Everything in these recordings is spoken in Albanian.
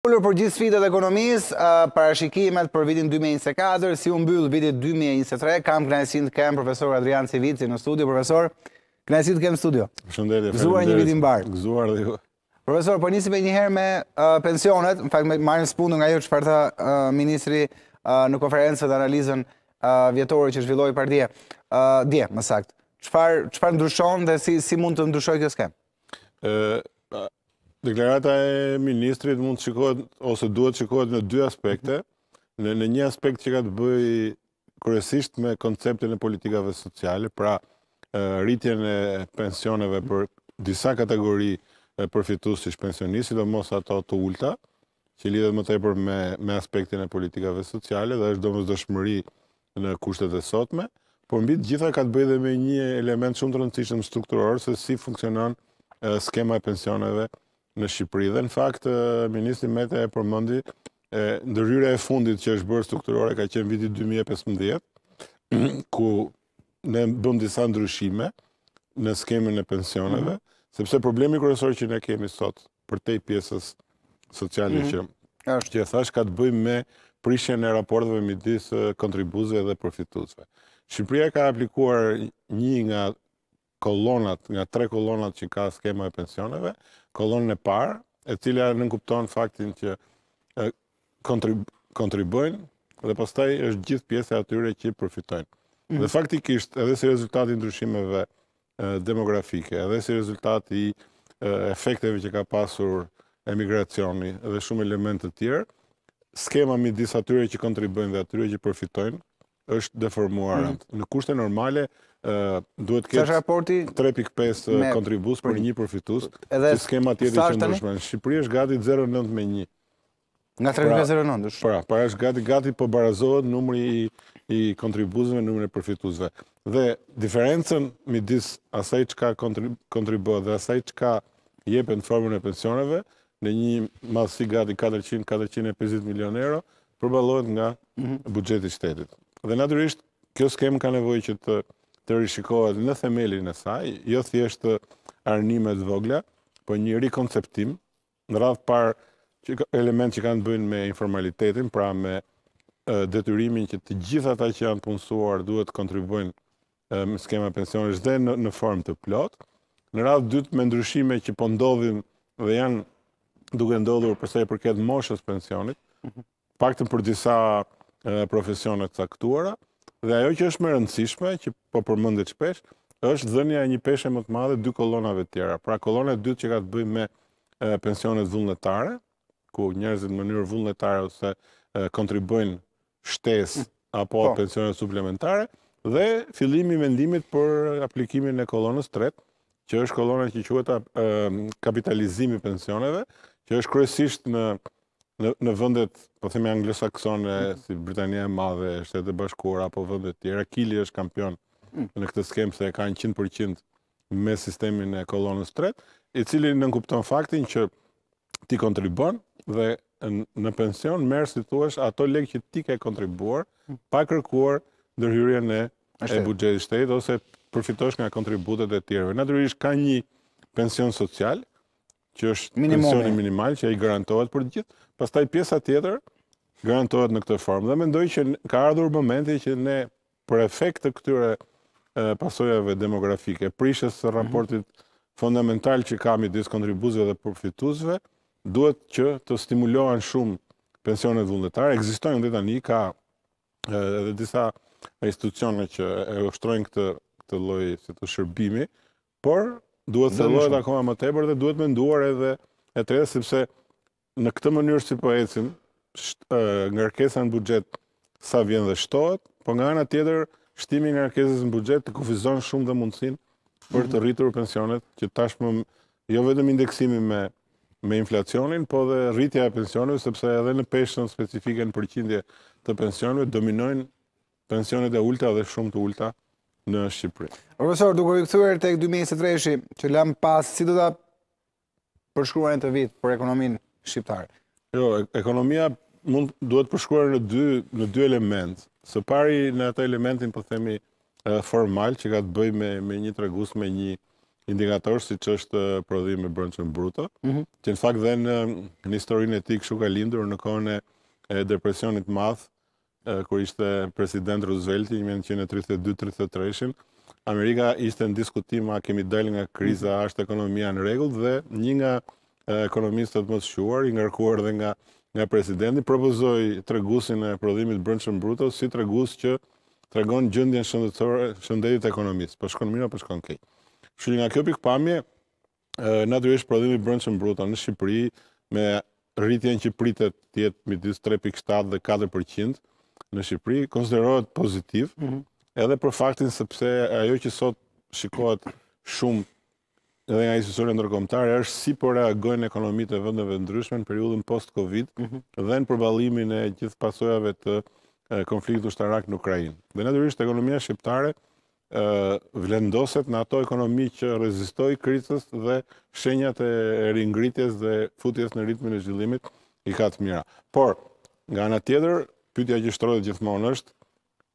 Këllur për gjithë sfitet ekonomis, parashikimet për vitin 2024, si unë byllë vitin 2023, kam knajsin të kemë profesor Adrian Civici në studio. Profesor, knajsin të kemë studio. Shëndetje, fërë Gëzuar një vitin barë. Gëzuar dhe ju. Profesor, për po njësime njëherë me pensionet, në fakt me marim spundu nga ju që përta ministri në konferencë dhe analizën vjetore që zhvilloi për dje. Dje, më sakt. Qëpar ndryshon dhe si mund të ndryshoj kjo skem Deklarata e ministrit mund të shikohet ose duhet të shikohet në dy aspekte. Mhm. Në, një aspekt që ka të bëj kërësisht me konceptin e politikave sociale, pra rritjen e pensioneve për disa kategori e përfitus që pensionisti, mos ato të ulta, që lidhet më tepër me, me aspektin e politikave sociale dhe është do mësë dëshmëri në kushtet e sotme, por mbi të gjitha ka të bëjë dhe me një element shumë të rëndësishëm strukturore, se si funksionon skema e pensioneve në Shqipëri. Dhe në fakt, Ministri Mete e përmëndi, ndërryre e fundit që është bërë strukturore ka qenë viti 2015, ku ne bëm disa ndryshime në skemën e pensioneve, mhm. sepse problemi kërësor që ne kemi sot për te pjesës sociali mhm. që është që e thash ka të bëjmë me prishjen e raportëve midis kontribuzve dhe përfituzve. Shqipëria ka aplikuar një nga kolonat, nga tre kolonat që ka skema e pensioneve, kolonën e parë e cila nuk kupton faktin që kontribuojnë dhe pastaj është gjithë pjesa e atyre që përfitojnë. Mhm. Dhe faktikisht edhe si rezultati i ndryshimeve demografike, edhe si rezultati i efekteve që ka pasur emigracioni dhe shumë elementë të tjerë, skema midis atyre që kontribuojnë dhe atyre që përfitojnë është deformuar. Mhm. Në kushte normale duhet këtë 3.5 eh, kontribus për një përfitus, që skema tjetë që ndryshme. Në Shqipëri është gati 0.9 me 1. Nga 3.9 me 0.9? Pra, është gati, gati për po barazohet numëri i kontribusve, numëri e përfitusve. Dhe diferencen mi asaj që ka kontribuat dhe asaj që ka jepe në formën e pensioneve, në një masësi gati 400-450 milion euro, përbalohet nga mhm. bugjeti shtetit. Dhe naturisht, kjo skemë ka nevoj që të të rishikohet në themelin e saj, jo thjeshtë arnimet vogla, po një rikonceptim, në radhë par element që kanë bëjnë me informalitetin, pra me detyrimin që të gjitha ta që janë punësuar duhet të kontribuojnë me skema pensionës dhe në form të plot. Në radhë dytë me ndryshime që po ndodhin dhe janë duke ndodhur përse e përket moshës pensionit, mhm. pak të për disa profesionet caktuara, Dhe ajo që është më rëndësishme, që po përmëndit shpesh, është dhënja e një peshe më të madhe dy kolonave tjera. Pra kolonet dytë që ka të bëj me pensionet vullnetare, ku njerëzit në mënyrë vullnetare ose kontribuin shtes apo po. pensionet suplementare, dhe fillimi mendimit për aplikimin e kolonës tretë, që është kolona që quhet kapitalizimi pensioneve, që është kryesisht në Në vëndet, po themi anglosaksone, si Britania e madhe, shtetë e bashkuar, apo vëndet tjera, Kili është kampion mm. në këtë skemë se ka në 100% me sistemin e kolonës tret, i cili në nënkupton faktin që ti kontribon dhe në pension merë situash ato leg që ti ke kontribuar mm. pa kërkuar dërhyrje në e bugjeti shtetë ose përfitosh nga kontributet e tjereve. Natyrisht ka një pension social, që është Minimumi. pensioni minimal që ai garantohet për të gjithë. Pastaj pjesa tjetër garantohet në këtë formë. Dhe mendoj që ka ardhur momenti që ne për efekt të këtyre pasojave demografike, prishës së mhm. raportit fundamental që kam i diskontribuzve dhe përfituzve, duhet që të stimulohen shumë pensionet vullnetare. Ekzistojnë dhe tani ka edhe disa institucione që e ushtrojnë këtë këtë lloj të shërbimi, por duhet të lojt akoma më tepër dhe duhet me nduar edhe e tretë, sepse në këtë mënyrë si po ecim, nga rkesa në buxhet sa vjen dhe shtohet, po nga anë tjetër, shtimi nga ngarkesës në buxhet të kufizon shumë dhe mundësin për të mhm. rritur pensionet, që tashmë jo vetëm indeksimi me, me inflacionin, po dhe rritja e pensionet, sepse edhe në peshën specifike në përqindje të pensionet, dominojnë pensionet e ulta dhe shumë të ulta, në Shqipëri. Profesor, duke u të tek 2023-shi, që lëmë pas si do ta përshkruajmë të vit për ekonomin shqiptare. Jo, ekonomia mund duhet përshkruar në dy në dy element. Së pari në atë elementin po themi formal që ka të bëjë me një tregus me një indikator siç është prodhimi i brendshëm bruto, mhm. që në fakt dhe në, historinë e tij kështu ka lindur në kohën e depresionit madhë, madh kur ishte president Roosevelt në 1932-33, Amerika ishte në diskutim a kemi dal nga kriza, ashtë ekonomia në rregull dhe një nga ekonomistët më të shquar, i ngarkuar dhe nga nga presidenti propozoi tregusin e prodhimit brendshëm bruto si tregus që tregon gjendjen shëndetësore shëndetit ekonomistë, po shkon mirë apo shkon keq. Kështu nga kjo pikpamje, natyrisht prodhimit brendshëm bruto në Shqipëri me rritjen që pritet të jetë midis 3.7 dhe 4% në Shqipëri konsiderohet pozitiv, mhm. edhe për faktin sepse ajo që sot shikohet shumë edhe nga institucionet ndërkombëtare është si po reagojnë ekonomitë e vendeve ndryshme në periudhën post-Covid mhm. dhe në përballimin e gjithë pasojave të konfliktu shtarak në Ukrajin. Dhe natyrisht ekonomia shqiptare ë vlendoset në ato ekonomi që rezistoi krizës dhe shenjat e ringritjes dhe futjes në ritmin e zhvillimit i ka të mira. Por nga ana tjetër pyetja që shtrohet gjithmonë është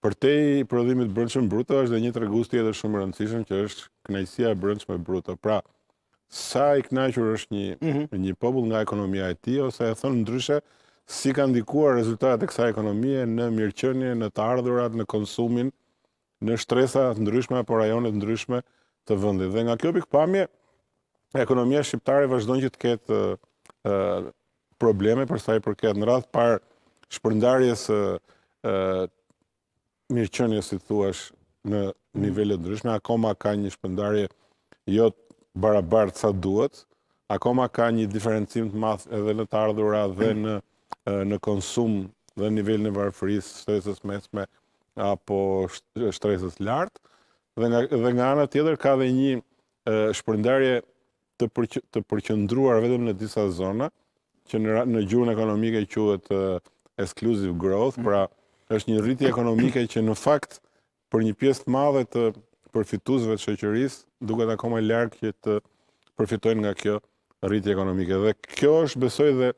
për te prodhimit brendshëm bruto është dhe një regusti tjetër shumë rëndësishëm që është kënaqësia e brendshme bruto. Pra, sa i kënaqur është një mhm. një popull nga ekonomia e tij ose e thonë ndryshe si ka ndikuar rezultatet e kësaj ekonomie në mirëqenie, në të ardhurat, në konsumin, në shtresa të ndryshme apo rajonet ndryshme të vendit. Dhe nga kjo pikpamje, ekonomia shqiptare vazhdon që të ketë probleme për sa i përket në radhë parë shpërndarjes e mirëqënje, si të thuash, në nivellet ndryshme, akoma ka një shpërndarje jotë barabartë sa duhet, akoma ka një diferencim të mathë edhe në të ardhura dhe në konsum dhe në nivell në varëfërisë, shtresës mesme apo shtresës lartë, dhe nga anë tjetër ka dhe një shpërndarje të përqëndruar vetëm në disa zona, që në gjurën ekonomike që uhet exclusive growth, pra mhm. është një rritje ekonomike që në fakt për një pjesë të madhe të përfituesve të shoqërisë duket akoma larg që të përfitojnë nga kjo rritje ekonomike. Dhe kjo është besoj dhe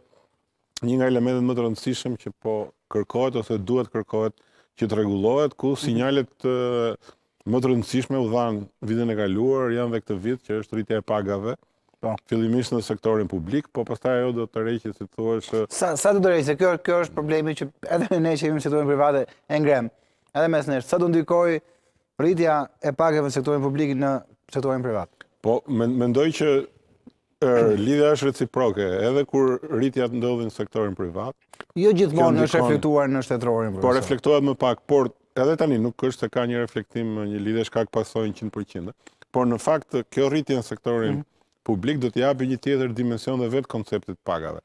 një nga elementet më të rëndësishëm që po kërkohet ose duhet kërkohet që të rregullohet ku mhm. sinjalet të më të rëndësishme u dhanë vitin e kaluar, janë dhe këtë vit që është rritja e pagave. Po. Fillimisht në sektorin publik, po pastaj ajo do të rreqet, si sa sa do të rreqet. Kjo kjo është problemi që edhe ne që jemi në sektorin private e ngrem. Edhe mes nështë, sa do ndykoj rritja e pagave në sektorin publik në sektorin privat. Po, mendoj që er, lidhja është reciproke, edhe kur rritja të ndodhi në sektorin privat. Jo gjithmonë në është reflektuar në shtetërorin. Po reflektohet më pak, por edhe tani nuk është se ka një reflektim, një lidhje shkak pasojnë 100%. Eh. Por në fakt kjo rritja në sektorin mhm publik do të japë një tjetër dimension dhe vetë konceptit pagave.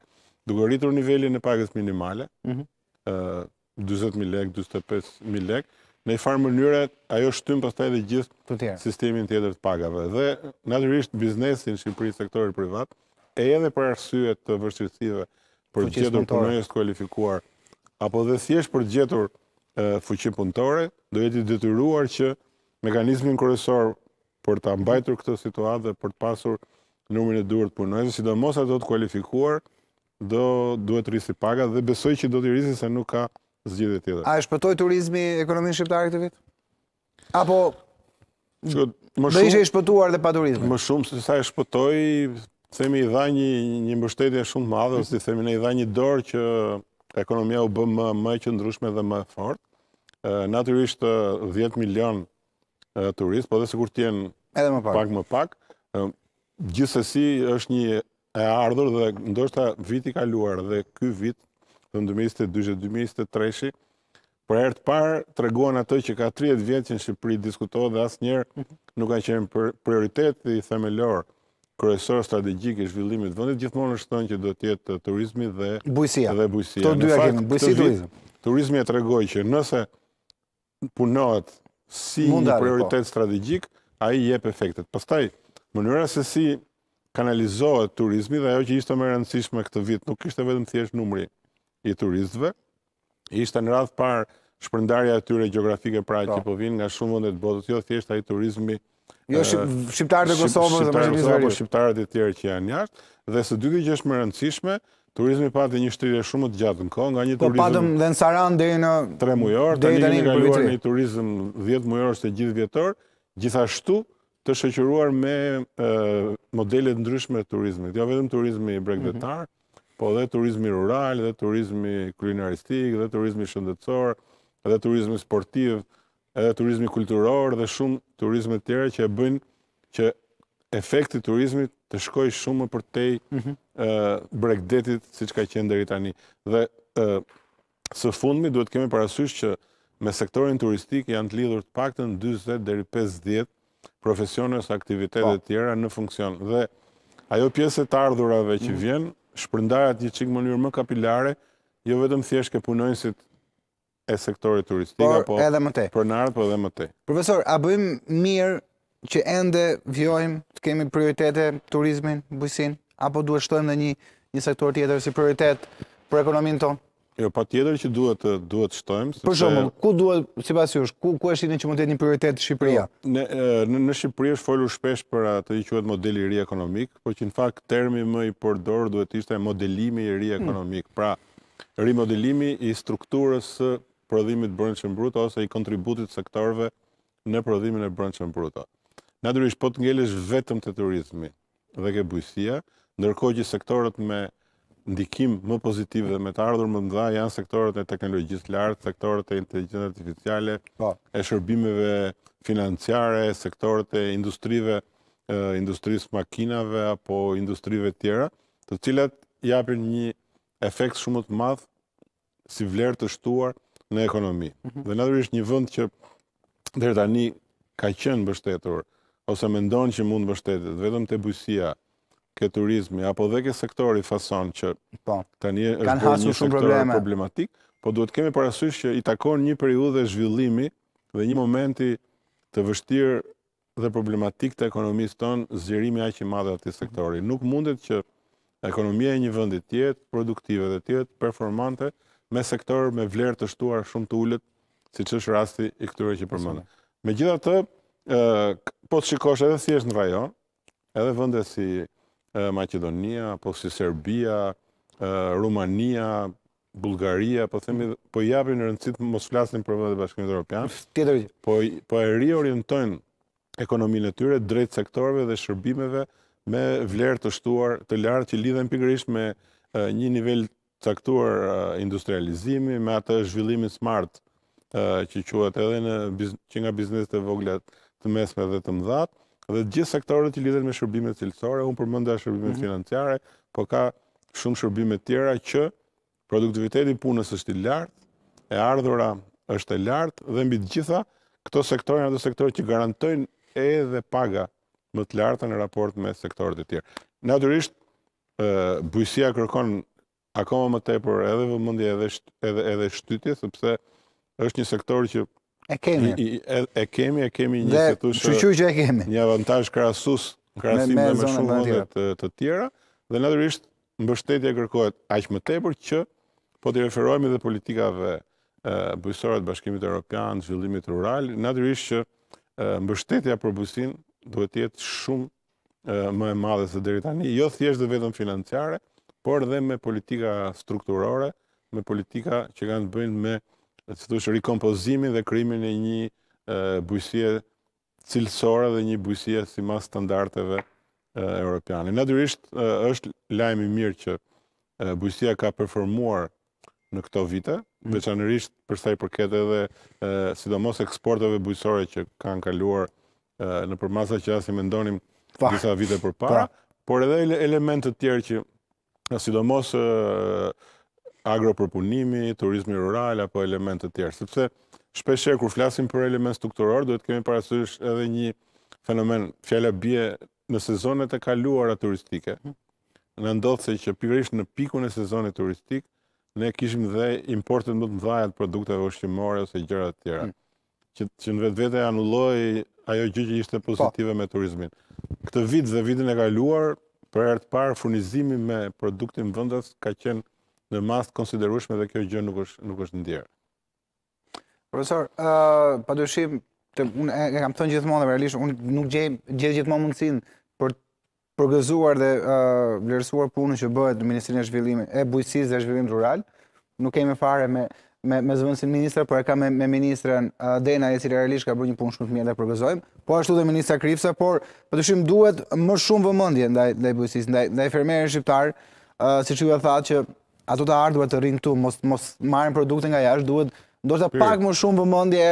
Dukë rritur nivellin e pagës minimale, 20.000 mhm. lek, 25.000 në i farë mënyre, ajo shtymë pas taj dhe gjithë sistemin tjetër të pagave. Dhe, natërrisht, biznesin në Shqipëri sektorit privat, e edhe për arsye të vërshqësive për gjithër gjetur punojës kualifikuar, apo dhe thjesht për gjetur e, fuqi punëtore, do jeti detyruar që mekanizmin kërësor për të ambajtur këtë situatë dhe për të pasur numrin e duhur të punojë, sidomos ato të kualifikuar do duhet të paga dhe besoj që do të rrisë se nuk ka zgjidhje tjetër. A e shpëtoi turizmi ekonominë shqiptare këtë vit? Apo Shkot, më shumë. Do ishte i shpëtuar dhe pa turizëm. Më shumë se sa e shpëtoi, themi i dha një një mbështetje shumë të madhe, ose themi ne i dha një dorë që ekonomia u bë më më e qëndrueshme dhe më e fortë. Ë natyrisht 10 milion turistë, po dhe sikur të jenë edhe më pak. Pak më pak gjithsesi është një e ardhur dhe ndoshta viti i kaluar dhe ky vit në 2022 2023 për herë të parë treguan ato që ka 30 vjetë që në Shqipëri diskutohet dhe asnjëherë mhm. nuk ka qenë prioritet i themelor kryesor strategjik e zhvillimit të vendit gjithmonë është thënë që do të jetë turizmi dhe bujësia. Dhe bujësia. dy turizëm. Turizmi e tregoi që nëse punohet si një po. prioritet po. strategjik, ai jep efektet. Pastaj mënyra se si kanalizohet turizmi dhe ajo që ishte më rëndësishme këtë vit nuk ishte vetëm thjesht numri i turistëve, ishte në radhë par shpërndarja e tyre gjeografike pra që po. po vinë nga shumë vendet botës, jo thjesht ai turizmi Jo shqiptarët e Kosovës, dhe shqiptarët e shqiptarët e tjerë që janë jashtë dhe së dyti që është më rëndësishme, turizmi pati një shtrirje shumë të gjatë në kohë nga një turizm... Po, turizëm. Po patëm dhe në Saran deri në 3 mujor, deri tani kemi kaluar një turizëm 10 mujor të gjithë vjetor, gjithashtu të shëqëruar me modelet ndryshme të turizmit. Ja, jo vetëm turizmi bregdetar, mhm. po dhe turizmi rural, dhe turizmi kulinaristik, dhe turizmi shëndetësor, dhe turizmi sportiv, dhe turizmi kulturor, dhe shumë turizmet tjera që e bëjnë që efekti turizmit të shkoj shumë për tej mhm. bregdetit, si që ka qenë dhe rritani. Dhe së fundmi duhet kemi parasysh që me sektorin turistik janë të lidhur të pakten 20 dhe 50 profesionës, aktivitetet po. tjera në funksion. Dhe ajo pjeset ardhurave që mhm. vjen, shpërndajat një qikë mënyrë më kapilare, jo vetëm thjesht ke punojnësit e sektorit turistika, po edhe më te. Pronarët, po edhe më te. Profesor, a bëjmë mirë që ende vjojmë të kemi prioritete turizmin, bujësin, apo duhet shtojmë dhe një një sektor tjetër si prioritet për ekonomin tonë? Jo, pa tjetër që duhet të shtojmë. Për shumë, ku duhet, si pas jush, ku e një që mund të jetë një prioritet Shqipëria? Jo, në Shqipëri është folur shpesh për atë i quatë modeli i ri ekonomik, po që në fakt termi më i përdorë duhet ishte modelimi i ri hmm. ekonomik. Pra, rimodelimi i strukturës prodhimit brëndë bruto, ose i kontributit sektorve në prodhimin e brëndë bruto. Në po të ngelesh vetëm të turizmi dhe ke bujësia, ndërkohë që sektorët me ndikim më pozitiv dhe me të ardhur më mëdha janë sektorët e teknologjisë lartë, sektorët e inteligjencës artificiale, pa. Po. e shërbimeve financiare, sektorët e industrive, e, industrisë makinave apo industrive të tjera, të cilat japin një efekt shumë të madh si vlerë të shtuar në ekonomi. Mm -hmm. Dhe natyrisht një vend që deri tani ka qenë mbështetur ose mendon që mund të mbështetet vetëm te bujësia, ke turizmi, apo dhe ke sektori fason që po. tani një është një sektor problematik, po duhet kemi parasysh që i takon një periud dhe zhvillimi dhe një momenti të vështirë dhe problematik të ekonomisë tonë, zgjerimi aq i madhe ati sektori. Nuk mundet që ekonomia e një vëndit tjetë, produktive dhe tjetë, performante, me sektor me vlerë të shtuar shumë të ullet, si që është rasti i këture që përmëne. Me gjitha të, po të shikosh edhe si është në rajon, edhe vende si Macedonia, po si Serbia, Rumania, Bulgaria, po themi, po japin rëndësit mos flasin për vëndet e bashkimit e Europian, Tjetër. po, po e riorientojnë ekonominë e tyre drejt sektorve dhe shërbimeve me vlerë të shtuar të lartë që lidhen pikërisht me një nivel të caktuar industrializimi, me atë zhvillimin smart që quhet edhe në që nga biznes të vogla të mesme dhe të mëdhatë, dhe gjithë sektorët që lidhen me shërbimet cilësore, unë përmënda shërbimet mm financiare, po ka shumë të tjera që produktiviteti punës është i lartë, e ardhura është e lartë, dhe mbi të gjitha, këto sektorë janë të sektorë që garantojnë edhe paga më të lartë në raport me sektorët e tjerë. Naturisht, bujësia kërkon akoma më tepër edhe vëmëndje edhe, edhe, edhe shtytje, sepse është një sektor që E kemi. e, kemi, e kemi një institucion. Dhe që që e kemi. Një avantaj krasus, krasim me, me, shumë dhe të, të tjera. Dhe natërrisht, mbështetja kërkohet aq më tepër që po të referohemi dhe politikave e, të Bashkimit Evropian, zhvillimit rural, natyrisht që mbështetja për bëjësin duhet të jetë shumë më e madhe se deri tani, jo thjesht dhe vetëm financiare, por dhe me politika strukturore, me politika që kanë të bëjnë me që të rekompozimin dhe krymin e një bujësie cilësore dhe një bujësie si mas standarteve europiane. Në dyrisht është i mirë që bujësia ka performuar në këto vite, mm. veçanërisht përsa i përket edhe sidomos eksporteve bujësore që kanë kaluar në përmasa që asim e ndonim disa vite për para, por edhe elementet tjerë që sidomos agropërpunimi, turizmi rural apo elementë të tjerë. Sepse shpeshe kur flasim për element strukturor, duhet kemi parasysh edhe një fenomen fjalla bje në sezonet e kaluara turistike. Në ndodhë se që pikërish në pikun e sezonet turistik, ne kishim dhe importet më të mdhajat produkte dhe ushqimore ose të tjera. Mm. Që, në vetë vete anulloj ajo gjë që ishte pozitive me turizmin. Këtë vit dhe vitin e kaluar, për e të parë furnizimi me produktin vëndës ka qenë në mas të konsiderushme dhe kjo gjë nuk është nuk është ndjerë. Profesor, ë dëshim, padyshim të unë e, kam thënë gjithmonë dhe realisht unë nuk gjej gjithmonë mundësin për përgëzuar dhe uh, vlerësuar punën që bëhet në Ministrinë e Zhvillimit e Bujqësisë dhe Zhvillimit Rural. Nuk kemi fare me me me zëvendësin ministër, por e kam me, ministren uh, Dena, e cila realisht ka bërë një punë shumë të mirë dhe përgëzojmë. Po ashtu dhe ministra Krifsa, por po dyshim duhet më shumë vëmendje ndaj ndaj bujqësisë, ndaj ndaj fermerëve shqiptar, siç ju e që ato të ardhur të rinë këtu, mos mos produkte nga jashtë, duhet ndoshta pak më shumë vëmendje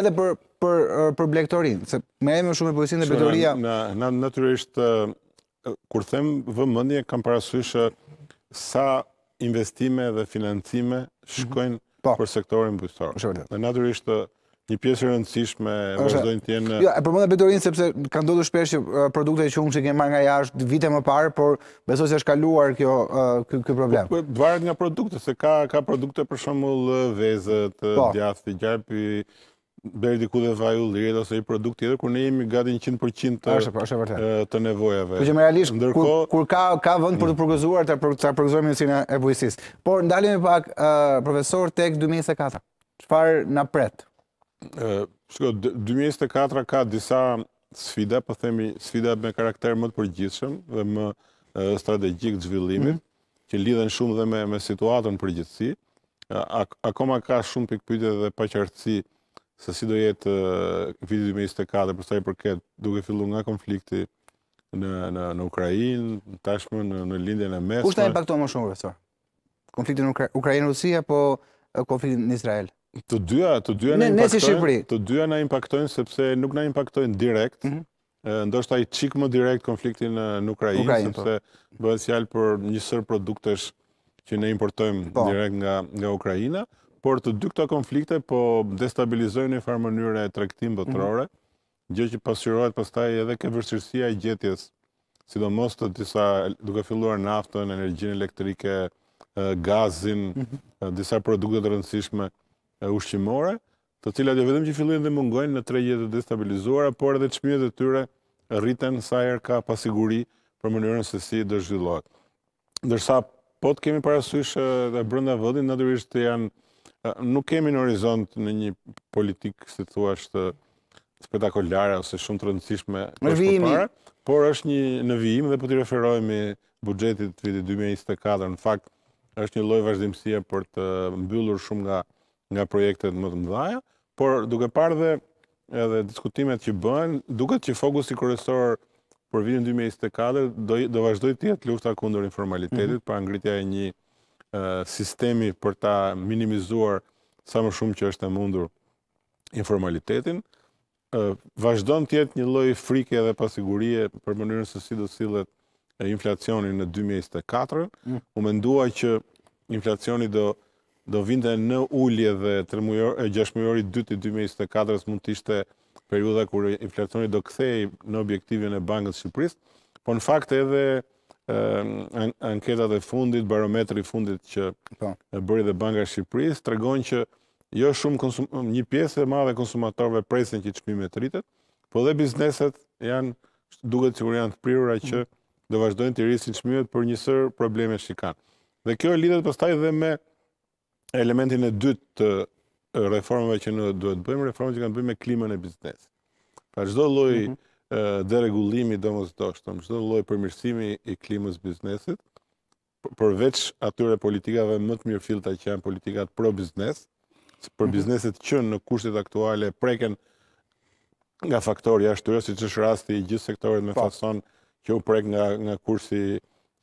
edhe për për për blegtorin, se më e më shumë pozicionin e blegtoria. Na, na natyrisht kur them vëmendje kam parasysh sa investime dhe financime mhm. shkojnë mm -hmm. për sektorin bujqësor. Dhe natyrisht Një pjesë e rëndësishme vazhdojnë të jenë. Jo, e përmendë Betorin sepse ka ndodhur shpesh që produkte që unë shikoj marr nga jashtë vite më parë, por besoj se është kaluar kjo ky ky problem. Po, po varet nga produkte, se ka ka produkte për shembull vezët, djathë, po. djathtë, gjarpi, bëri diku dhe vaju lirë ose i produkt tjetër kur ne jemi gati 100% të është po, është vërtet. të nevojave. Po që më realisht kur, kur ka ka vend për të përgjigjuar të ta përgjigjojmë mjesin e bujqësisë. Por ndalemi pak profesor tek 2024. Çfarë na pret? Shko, 2024 ka disa sfida, po themi sfida me karakter më të përgjithshëm dhe më strategjik të zhvillimit, mhm. që lidhen shumë dhe me, me situatën përgjithsi. Akoma ka shumë pikë pyetje dhe paqartësi se si do jetë viti 2024 për sa i përket duke filluar nga konflikti në në në Ukrainë, tashmë në në lindjen e mesme. Kush ta impakton më shumë profesor? Konflikti në Ukrainë-Rusia po konflikti në Izrael? Të dyja, të dyja në impaktojnë. si Të dyja në impaktojnë, sepse nuk në impaktojnë direkt. Mhm. Ndështë taj qikë më direkt konfliktin në Ukrajinë, po. sepse bëhet si për për njësër produktesh që ne importojmë po. direkt nga Ukrajina. Por të dy këta konflikte, po destabilizojnë një farë mënyrë e trektim bëtërore, mhm. gjë që pasirojt po pastaj edhe ke vërshërsia i gjetjes, sidomos të disa duke filluar naftën, energjinë elektrike, gazin, mhm. disa produkte të rëndësishme, ushqimore, të cilat jo vetëm që fillin dhe mungojnë në tre të destabilizuara, por edhe çmimet e tyre rriten sa ka pasiguri për mënyrën se si do zhvillohet. Ndërsa po të kemi parasysh edhe brenda vendit natyrisht janë nuk kemi në horizont në një politikë, si thua, është spektakolare ose shumë të rëndësishme në përpara, por është një në vijim dhe po t'i referohemi buxhetit të vitit 2024. Në fakt është një lloj vazhdimësie për të mbyllur shumë nga nga projekte të më të mëdha, por duke parë dhe edhe diskutimet që bëhen, duket që fokusi kryesor për vitin 2024 do do vazhdoj të jetë lufta kundër informalitetit, mm -hmm. pa ngritja e një uh, sistemi për ta minimizuar sa më shumë që është e mundur informalitetin. uh, vazhdon të jetë një lloj frike dhe pasigurie për mënyrën se si do sillet e inflacioni në 2024, mm. u mendua që inflacioni do do vinte në ullje dhe 3 mujor, 6 mujori 2 të 2024 mund të ishte periuda kur inflacioni do kthej në objektivin e Bankës së Shqipërisë, por në fakt edhe anketat e fundit, barometri fundit që po. e bëri dhe Banka e Shqipërisë tregon që jo shumë konsum, një pjesë e madhe konsumatorëve presin që çmimet rritet, por dhe bizneset janë duket sikur janë të prirura që do vazhdojnë të rrisin çmimet për një sër probleme që kanë. Dhe kjo lidhet pastaj dhe me elementin e dytë të reformave që në duhet të bëjmë, reformave që kanë bëjmë me klimën e biznes. Pra çdo lloj mm -hmm. dhe rregullimi domosdoshëm, çdo lloj përmirësimi i klimës biznesit, përveç atyre politikave më të mirë filta që janë politikat pro biznes, për mhm. bizneset që në kushtet aktuale preken nga faktorë jashtë të që është rasti i gjithë sektorit me po. fason që u prek nga, nga kursi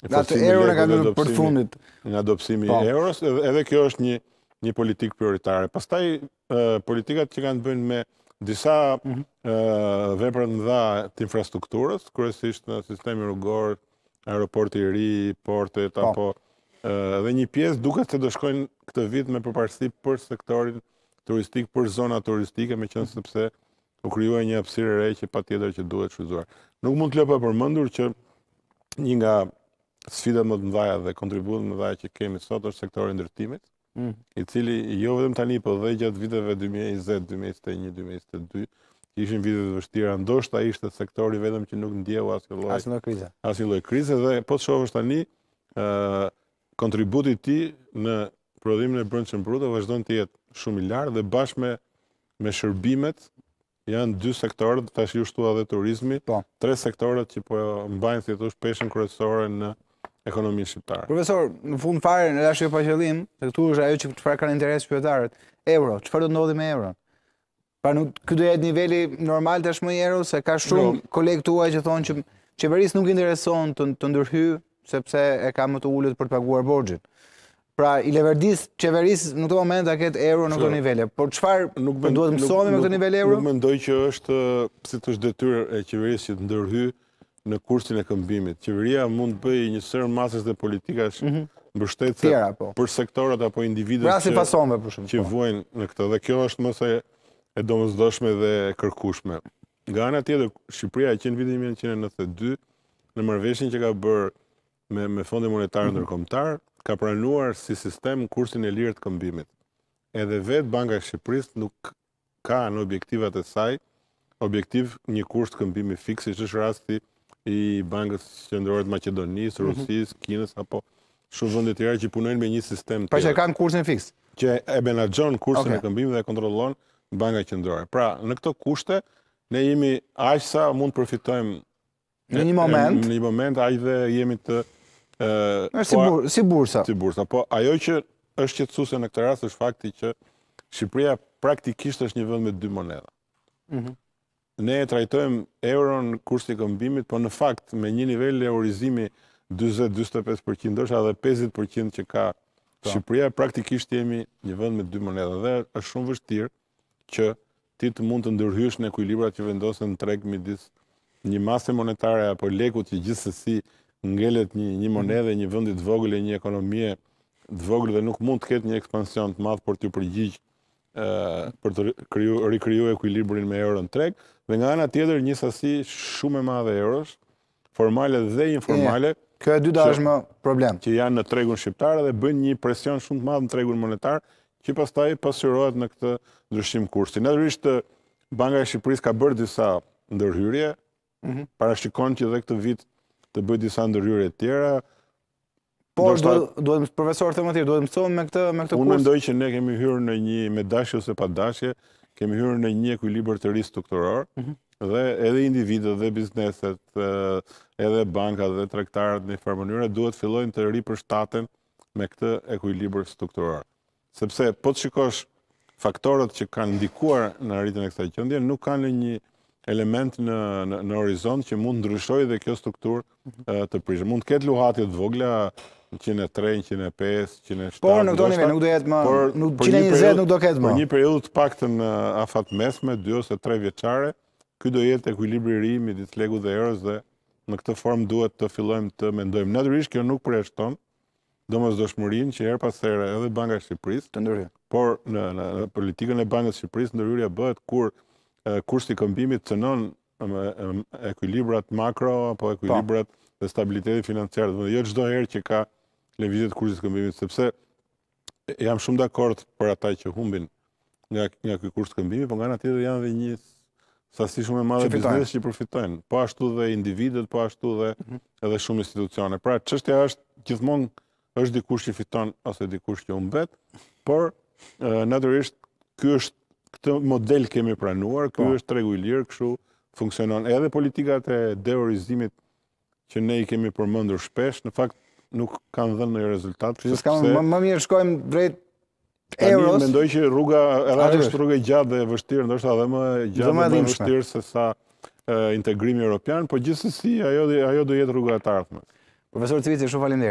Nga të euro në kanë në për fundit. Nga dopsimi i po. euros, edhe kjo është një një politikë prioritare. Pastaj, politikat që kanë të bëjnë me disa mhm. veprën dha të infrastrukturës, kërësisht në sistemi rrugor, aeroporti ri, portet, po. apo dhe një pjesë duke se do shkojnë këtë vit me përparësi për sektorin turistik, për zona turistike, me qënë mhm. sepse u kryuaj një apsire rej që pa tjetër që duhet shuzuar. Nuk mund të lepa përmëndur që një nga sfida më të mëdha dhe kontributi më i madh që kemi sot është sektori i ndërtimit, mm. i cili jo vetëm tani po dhe gjatë viteve 2020, 2021, 2022 ishin vite të vështira, ndoshta ishte sektori vetëm që nuk ndjeu asnjë lloj asnjë krize. Asnjë lloj krize dhe po shohësh tani ë uh, kontributi i ti tij në prodhimin e brendshëm bruto vazhdon të jetë shumë i lartë dhe bashkë me me shërbimet janë dy sektorë, tash ju shtua edhe turizmi, pa. Po. tre sektorët që po mbajnë si thosh peshën kryesore në ekonomi shqiptare. Profesor, në fund fare, në dashë jo pa qëllim, se këtu është ajo që çfarë kanë interes qytetarët. Euro, çfarë do ndodhi me euron? Pra nuk këtë do jetë niveli normal tashmë i euro, se ka shumë no. Jo. kolegë që thonë që qeverisë nuk intereson të, ndërhy sepse e ka më të ulët për të paguar borgjit. Pra i leverdis qeveris në këtë moment a ketë euro në këto jo. nivele, Por çfarë nuk duhet mësohemi me këtë euro? Nuk mendoj që është si të është detyrë e qeverisë që të ndërhyjë në kursin e këmbimit. Qeveria mund të bëjë një sërë masës dhe politikash mhm. mbështetëse po. për sektorat apo individet pra që, po. vojnë në këtë. Dhe kjo është mëse e domësdoshme dhe e kërkushme. Nga anë atjetë, Shqipëria e qenë vitin 1992, në mërveshin që ka bërë me, me fonde monetarë mm ka pranuar si sistem kursin e lirë të këmbimit. Edhe vetë Banka Shqipërisë nuk ka në objektivat e saj, objektiv një kurs të këmbimi fiksi, që rasti i bankës qëndrore të Maqedonisë, mhm. Rusisë, Kinës apo shumë vende të tjera që punojnë me një sistem të. Pra që kanë kursin fiks, që e menaxhon kursin e këmbimit dhe e kontrollon banka qendrore. Pra, në këto kushte ne jemi aq sa mund të përfitojmë në një moment, në një moment aq dhe jemi të ë si po si bursa. Si bursa, po ajo që është qetësuese në këtë rast është fakti që Shqipëria praktikisht është një vend me dy monedha. Mhm ne e trajtojmë euron kursi këmbimit, po në fakt me një nivel e orizimi 20-25% ndërsa dhe 50% që ka po. Shqipëria, praktikisht jemi një vënd me dy moneda dhe është shumë vështirë që ti të mund të ndërhysh në ekuilibrat që vendosën në treg midis një masë monetare apo leku që gjithsesi ngelet një, një një vëndit e një ekonomie të dhe nuk mund të ketë një ekspansion të madhë për të përgjigjë për të kriju, e ekuilibrin me eurën trek, dhe nga ana tjetër një sasi shumë e madhe eurosh, formale dhe informale. kjo e dy dashmë problem. Që janë në tregun shqiptar dhe bëjnë një presion shumë të madh në tregun monetar, që pastaj pasqyrohet në këtë ndryshim kursi. Natyrisht Banka e Shqipërisë ka bërë disa ndërhyrje. Mm Parashikon që edhe këtë vit të bëjë disa ndërhyrje të tjera, Por, duhet më profesor të më tjerë, duhet më thonë me këtë kurs? Unë mendoj që ne kemi hyrë në një medashje ose padashje, kemi hyrë në një ekulibër të rrisë mhm. dhe edhe individet dhe bizneset, edhe bankat dhe trektarët, në farë mënyre, duhet fillojnë të rri për shtaten me këtë ekulibër strukturar. Sepse, po të shikosh faktorët që kanë ndikuar në rritën e kësa qëndje, nuk kanë një element në, në, horizont që mund ndryshoj dhe kjo strukturë mhm. të prishë. Mund të ketë luhatit vogla, 103, 105, 107, Por nuk do nuk do jetë më, por, 120 nuk do ketë më. Për një periud të pak të në afat mesme, 2 ose 3 vjeqare, këj do jetë ekwilibri ri, ditë legu dhe erës dhe në këtë form duhet të fillojmë të mendojmë. Në dërish, kjo nuk preshton, do mos dëshmërin që erë pas ere edhe Banka Shqipëris, të Por në, politikën e Banka Shqipëris, ndërhyrëja bëhet kur kursi këmbimit të nën ekuilibrat makro apo po. ekuilibrat dhe stabiliteti financiar, dhe jo çdo herë që ka lëvizje të kursit këmbimit, sepse jam shumë dakord për ata që humbin nga nga ky kurs këmbimi, por nga ana tjetër janë edhe një sasi shumë e madhe biznes që përfitojnë, po ashtu dhe individet, po ashtu dhe mhm. edhe shumë institucione. Pra çështja është gjithmonë është dikush që fiton ose dikush që humbet, por natyrisht ky është këtë model kemi pranuar, kjo po. është tregu i lirë, këshu funksionon edhe politikat e deorizimit që ne i kemi përmëndur shpesh, në fakt nuk kanë dhe në rezultat. Që më, më mirë shkojmë drejt euros. Tani mendoj që rruga, edhe është rruga gjatë dhe vështirë, ndoshtë adhe më gjatë dhe, më vështirë se sa integrimi europian, po gjithësësi ajo, ajo do jetë rruga të artëme. Profesor Cvici, shumë falim